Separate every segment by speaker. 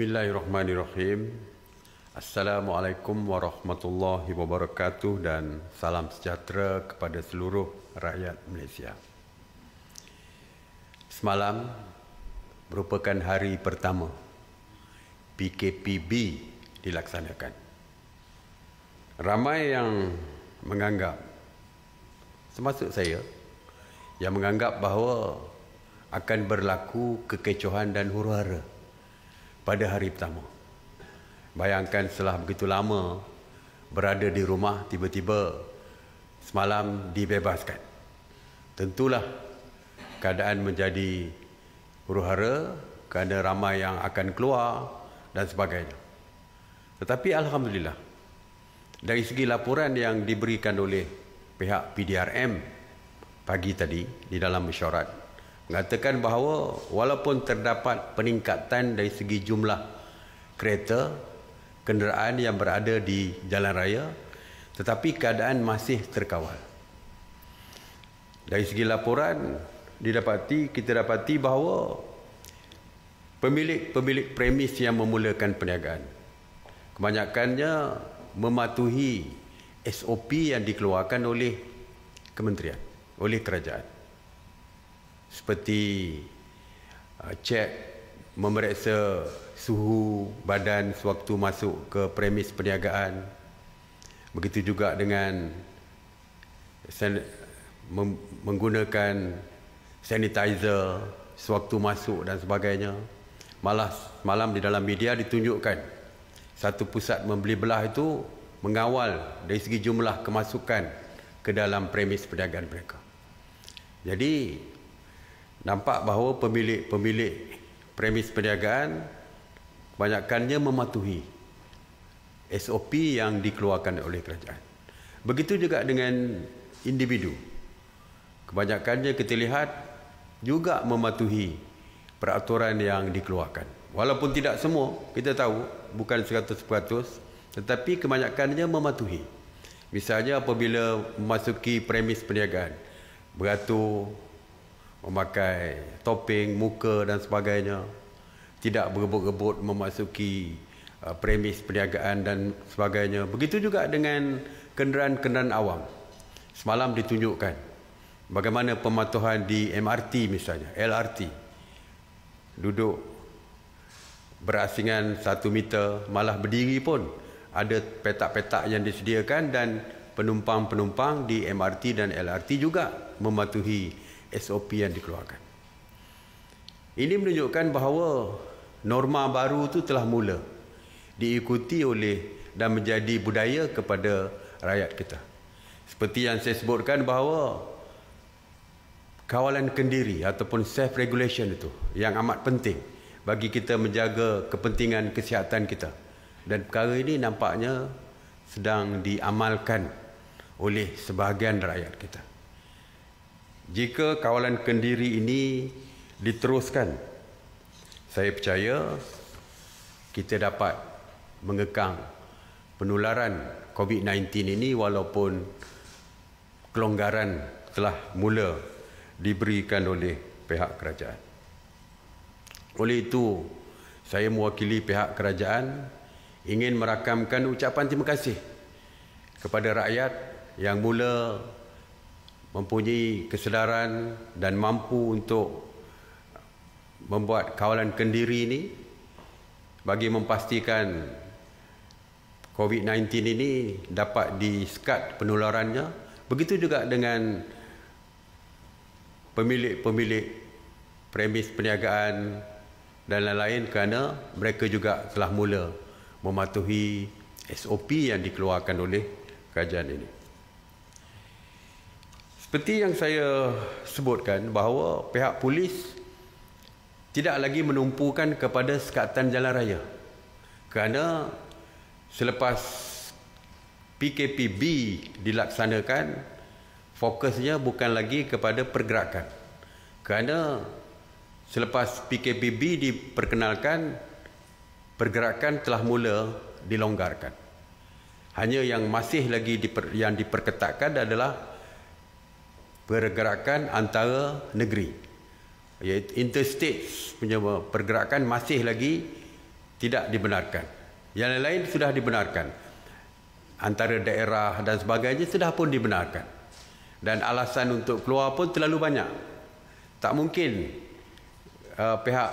Speaker 1: Bismillahirrahmanirrahim. Assalamualaikum warahmatullahi wabarakatuh dan salam sejahtera kepada seluruh rakyat Malaysia. Semalam merupakan hari pertama PKPB dilaksanakan. Ramai yang menganggap termasuk saya yang menganggap bahawa akan berlaku kekecohan dan huru-hara pada hari pertama. Bayangkan setelah begitu lama berada di rumah, tiba-tiba semalam dibebaskan. Tentulah keadaan menjadi huru-hara kerana ramai yang akan keluar dan sebagainya. Tetapi Alhamdulillah, dari segi laporan yang diberikan oleh pihak PDRM pagi tadi di dalam mesyuarat mengatakan bahawa walaupun terdapat peningkatan dari segi jumlah kereta kenderaan yang berada di jalan raya tetapi keadaan masih terkawal. Dari segi laporan didapati kita dapati bahawa pemilik-pemilik premis yang memulakan perniagaan kebanyakannya mematuhi SOP yang dikeluarkan oleh kementerian, oleh kerajaan seperti uh, cek memeriksa suhu badan sewaktu masuk ke premis perniagaan begitu juga dengan sen- menggunakan sanitizer sewaktu masuk dan sebagainya malah malam di dalam media ditunjukkan satu pusat membeli belah itu mengawal dari segi jumlah kemasukan ke dalam premis perniagaan mereka jadi nampak bahawa pemilik-pemilik premis perniagaan kebanyakannya mematuhi SOP yang dikeluarkan oleh kerajaan. Begitu juga dengan individu. Kebanyakannya kita lihat juga mematuhi peraturan yang dikeluarkan. Walaupun tidak semua, kita tahu bukan 100% tetapi kebanyakannya mematuhi. Misalnya apabila memasuki premis perniagaan, beratur memakai topeng muka dan sebagainya tidak berebut-rebut memasuki uh, premis perniagaan dan sebagainya begitu juga dengan kenderaan-kenderaan awam semalam ditunjukkan bagaimana pematuhan di MRT misalnya LRT duduk berasingan satu meter malah berdiri pun ada petak-petak yang disediakan dan penumpang-penumpang di MRT dan LRT juga mematuhi SOP yang dikeluarkan. Ini menunjukkan bahawa norma baru itu telah mula diikuti oleh dan menjadi budaya kepada rakyat kita. Seperti yang saya sebutkan bahawa kawalan kendiri ataupun self-regulation itu yang amat penting bagi kita menjaga kepentingan kesihatan kita. Dan perkara ini nampaknya sedang diamalkan oleh sebahagian rakyat kita jika kawalan kendiri ini diteruskan, saya percaya kita dapat mengekang penularan COVID-19 ini walaupun kelonggaran telah mula diberikan oleh pihak kerajaan. Oleh itu, saya mewakili pihak kerajaan ingin merakamkan ucapan terima kasih kepada rakyat yang mula mempunyai kesedaran dan mampu untuk membuat kawalan kendiri ini bagi memastikan COVID-19 ini dapat disekat penularannya. Begitu juga dengan pemilik-pemilik premis perniagaan dan lain-lain kerana mereka juga telah mula mematuhi SOP yang dikeluarkan oleh kerajaan ini. Seperti yang saya sebutkan bahawa pihak polis tidak lagi menumpukan kepada sekatan jalan raya. Kerana selepas PKPB dilaksanakan, fokusnya bukan lagi kepada pergerakan. Kerana selepas PKPB diperkenalkan, pergerakan telah mula dilonggarkan. Hanya yang masih lagi diper, yang diperketatkan adalah pergerakan antara negeri. Iaitu interstate punya pergerakan masih lagi tidak dibenarkan. Yang lain-lain sudah dibenarkan. Antara daerah dan sebagainya sudah pun dibenarkan. Dan alasan untuk keluar pun terlalu banyak. Tak mungkin uh, pihak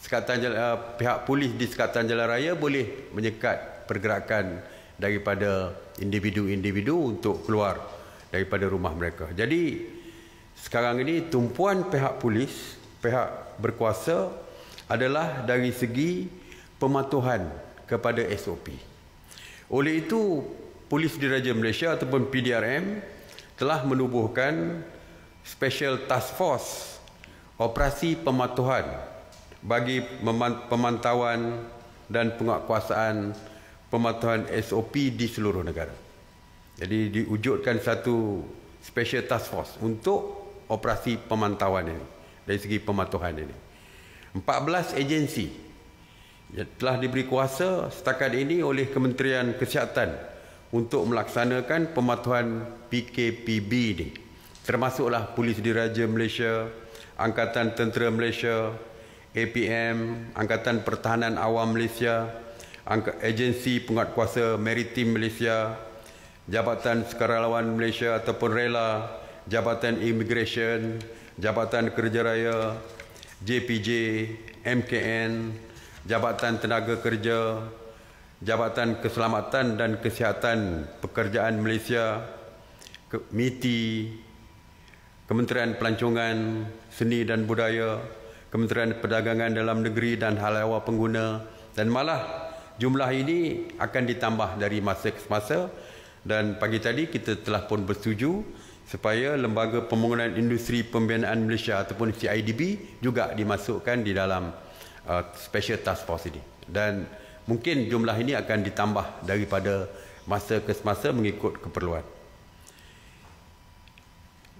Speaker 1: sekatan jala, uh, pihak polis di sekatan jalan raya boleh menyekat pergerakan daripada individu-individu untuk keluar daripada rumah mereka. Jadi sekarang ini tumpuan pihak polis, pihak berkuasa adalah dari segi pematuhan kepada SOP. Oleh itu, Polis Diraja Malaysia ataupun PDRM telah menubuhkan Special Task Force Operasi Pematuhan bagi pemantauan dan penguatkuasaan pematuhan SOP di seluruh negara. Jadi diwujudkan satu special task force untuk operasi pemantauan ini dari segi pematuhan ini. 14 agensi telah diberi kuasa setakat ini oleh Kementerian Kesihatan untuk melaksanakan pematuhan PKPB ini. Termasuklah Polis Diraja Malaysia, Angkatan Tentera Malaysia, APM, Angkatan Pertahanan Awam Malaysia, Agensi Penguatkuasa Maritim Malaysia, Jabatan Sukarelawan Malaysia ataupun Rela, Jabatan Immigration, Jabatan Kerja Raya, JPJ, MKN, Jabatan Tenaga Kerja, Jabatan Keselamatan dan Kesihatan Pekerjaan Malaysia, MITI, Kementerian Pelancongan, Seni dan Budaya, Kementerian Perdagangan Dalam Negeri dan Hal Ehwal Pengguna dan malah jumlah ini akan ditambah dari masa ke masa dan pagi tadi kita telah pun bersetuju supaya Lembaga Pembangunan Industri Pembinaan Malaysia ataupun CIDB juga dimasukkan di dalam uh, special task force ini dan mungkin jumlah ini akan ditambah daripada masa ke semasa mengikut keperluan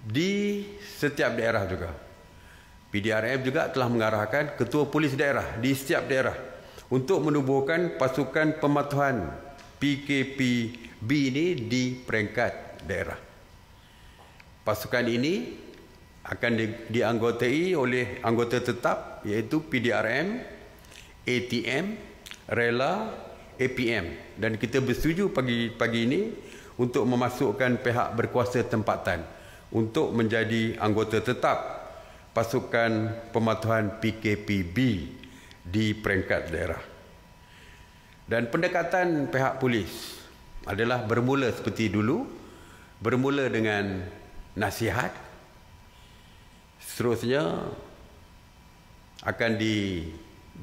Speaker 1: di setiap daerah juga PDRM juga telah mengarahkan ketua polis daerah di setiap daerah untuk menubuhkan pasukan pematuhan PKP B ini di peringkat daerah. Pasukan ini akan di, dianggotai oleh anggota tetap iaitu PDRM, ATM, Rela, APM dan kita bersetuju pagi pagi ini untuk memasukkan pihak berkuasa tempatan untuk menjadi anggota tetap pasukan pematuhan PKPB di peringkat daerah. Dan pendekatan pihak polis adalah bermula seperti dulu bermula dengan nasihat seterusnya akan di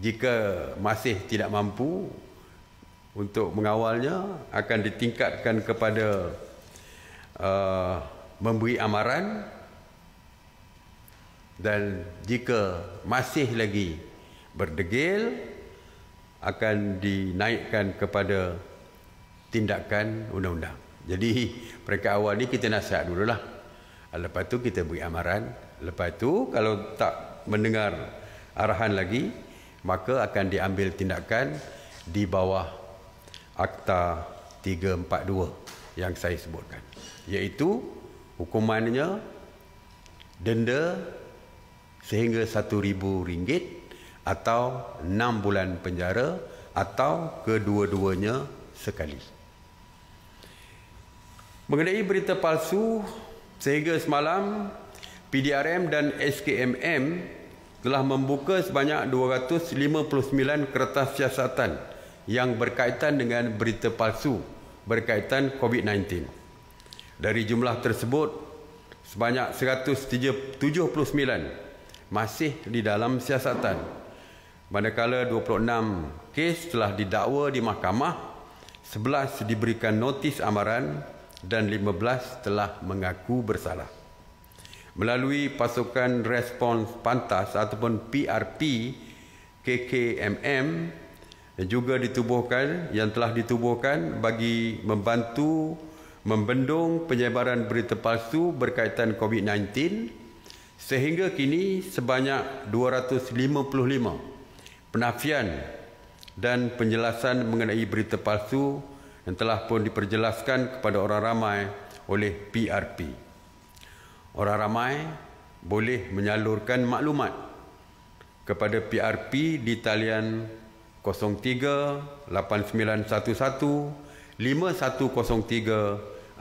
Speaker 1: jika masih tidak mampu untuk mengawalnya akan ditingkatkan kepada uh, memberi amaran dan jika masih lagi berdegil akan dinaikkan kepada tindakan undang-undang. Jadi mereka awal ni kita nasihat dululah. Lepas tu kita beri amaran. Lepas tu kalau tak mendengar arahan lagi maka akan diambil tindakan di bawah Akta 342 yang saya sebutkan. Iaitu hukumannya denda sehingga rm ringgit atau 6 bulan penjara atau kedua-duanya sekali. Mengenai berita palsu sehingga semalam PDRM dan SKMM telah membuka sebanyak 259 kertas siasatan yang berkaitan dengan berita palsu berkaitan COVID-19. Dari jumlah tersebut, sebanyak 179 masih di dalam siasatan. Manakala 26 kes telah didakwa di mahkamah, 11 diberikan notis amaran dan 15 telah mengaku bersalah. Melalui pasukan respons pantas ataupun PRP KKMM juga ditubuhkan yang telah ditubuhkan bagi membantu membendung penyebaran berita palsu berkaitan COVID-19 sehingga kini sebanyak 255 penafian dan penjelasan mengenai berita palsu yang telah pun diperjelaskan kepada orang ramai oleh PRP. Orang ramai boleh menyalurkan maklumat kepada PRP di talian 0389115103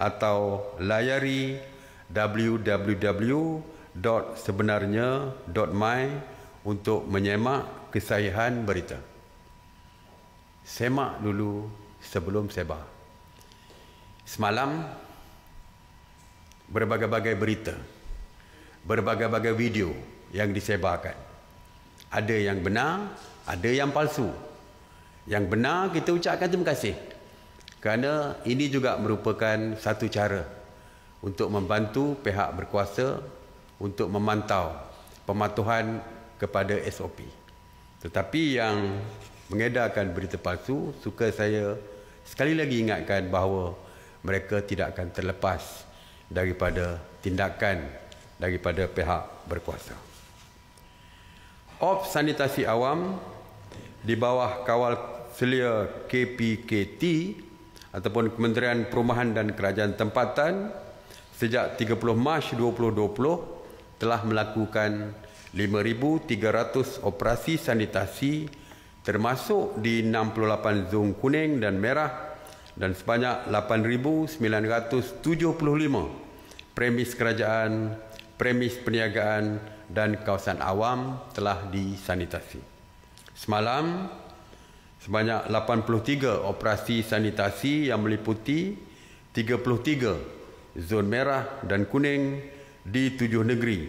Speaker 1: atau layari www.sebenarnya.my untuk menyemak kesahihan berita. Semak dulu sebelum seba. Semalam berbagai-bagai berita, berbagai-bagai video yang disebarkan. Ada yang benar, ada yang palsu. Yang benar kita ucapkan terima kasih. Kerana ini juga merupakan satu cara untuk membantu pihak berkuasa untuk memantau pematuhan kepada SOP. Tetapi yang mengedarkan berita palsu suka saya sekali lagi ingatkan bahawa mereka tidak akan terlepas daripada tindakan daripada pihak berkuasa. Op sanitasi awam di bawah kawal selia KPKT ataupun Kementerian Perumahan dan Kerajaan Tempatan sejak 30 Mac 2020 telah melakukan 5,300 operasi sanitasi termasuk di 68 zon kuning dan merah dan sebanyak 8,975 premis kerajaan, premis perniagaan dan kawasan awam telah disanitasi. Semalam, sebanyak 83 operasi sanitasi yang meliputi 33 zon merah dan kuning di tujuh negeri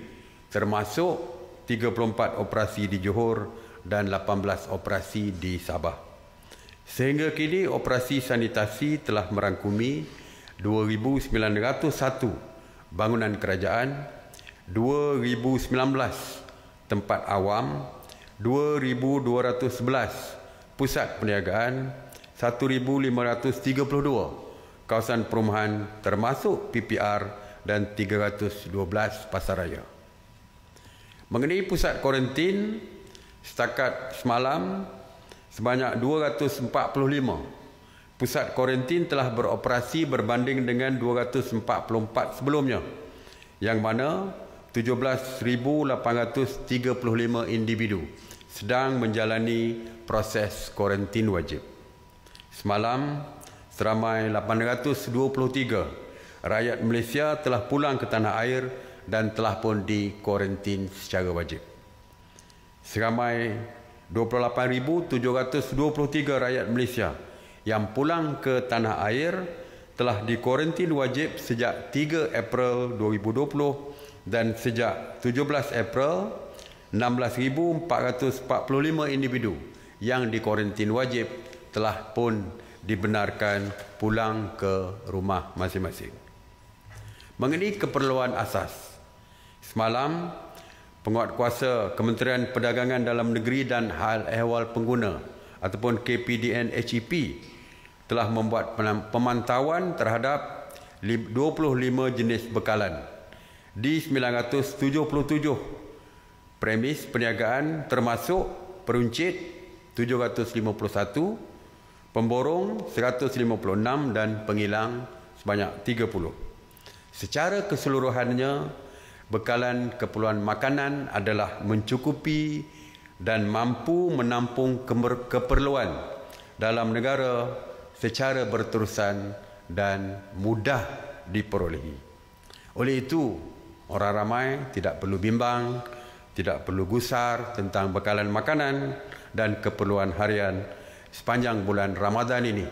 Speaker 1: termasuk 34 operasi di Johor dan 18 operasi di Sabah. Sehingga kini operasi sanitasi telah merangkumi 2901 bangunan kerajaan, 2019 tempat awam, 2211 pusat perniagaan, 1532 kawasan perumahan termasuk PPR dan 312 pasaraya. Mengenai pusat kuarantin, setakat semalam sebanyak 245 pusat kuarantin telah beroperasi berbanding dengan 244 sebelumnya yang mana 17,835 individu sedang menjalani proses kuarantin wajib. Semalam, seramai 823 rakyat Malaysia telah pulang ke tanah air dan telah pun dikuarantin secara wajib seramai 28,723 rakyat Malaysia yang pulang ke tanah air telah dikuarantin wajib sejak 3 April 2020 dan sejak 17 April 16,445 individu yang dikuarantin wajib telah pun dibenarkan pulang ke rumah masing-masing. Mengenai keperluan asas, semalam penguatkuasa Kementerian Perdagangan Dalam Negeri dan Hal Ehwal Pengguna ataupun KPDN HEP telah membuat pemantauan terhadap 25 jenis bekalan di 977 premis perniagaan termasuk peruncit 751, pemborong 156 dan pengilang sebanyak 30. Secara keseluruhannya, bekalan keperluan makanan adalah mencukupi dan mampu menampung keperluan dalam negara secara berterusan dan mudah diperolehi. Oleh itu, orang ramai tidak perlu bimbang, tidak perlu gusar tentang bekalan makanan dan keperluan harian sepanjang bulan Ramadan ini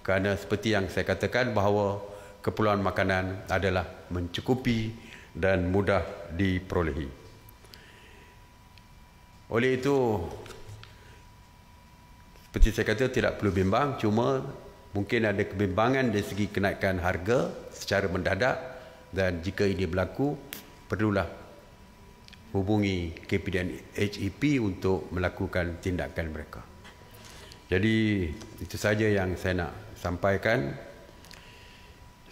Speaker 1: kerana seperti yang saya katakan bahawa keperluan makanan adalah mencukupi dan mudah diperolehi. Oleh itu, seperti saya kata, tidak perlu bimbang, cuma mungkin ada kebimbangan dari segi kenaikan harga secara mendadak dan jika ini berlaku, perlulah hubungi KPDN HEP untuk melakukan tindakan mereka. Jadi, itu saja yang saya nak sampaikan.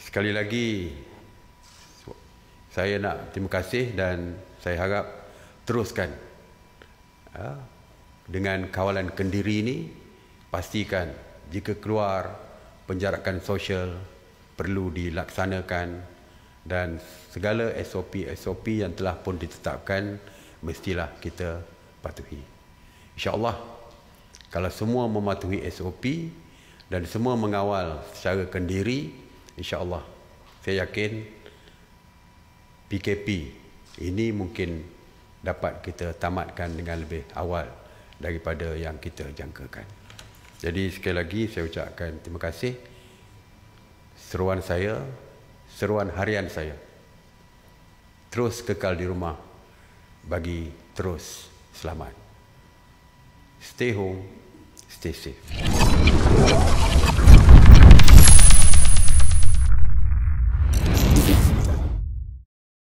Speaker 1: Sekali lagi, saya nak terima kasih dan saya harap teruskan ha, dengan kawalan kendiri ini pastikan jika keluar penjarakan sosial perlu dilaksanakan dan segala SOP-SOP yang telah pun ditetapkan mestilah kita patuhi. Insya Allah kalau semua mematuhi SOP dan semua mengawal secara kendiri Insya Allah saya yakin PKP ini mungkin dapat kita tamatkan dengan lebih awal daripada yang kita jangkakan. Jadi sekali lagi saya ucapkan terima kasih seruan saya, seruan harian saya. Terus kekal di rumah bagi terus selamat. Stay home, stay safe.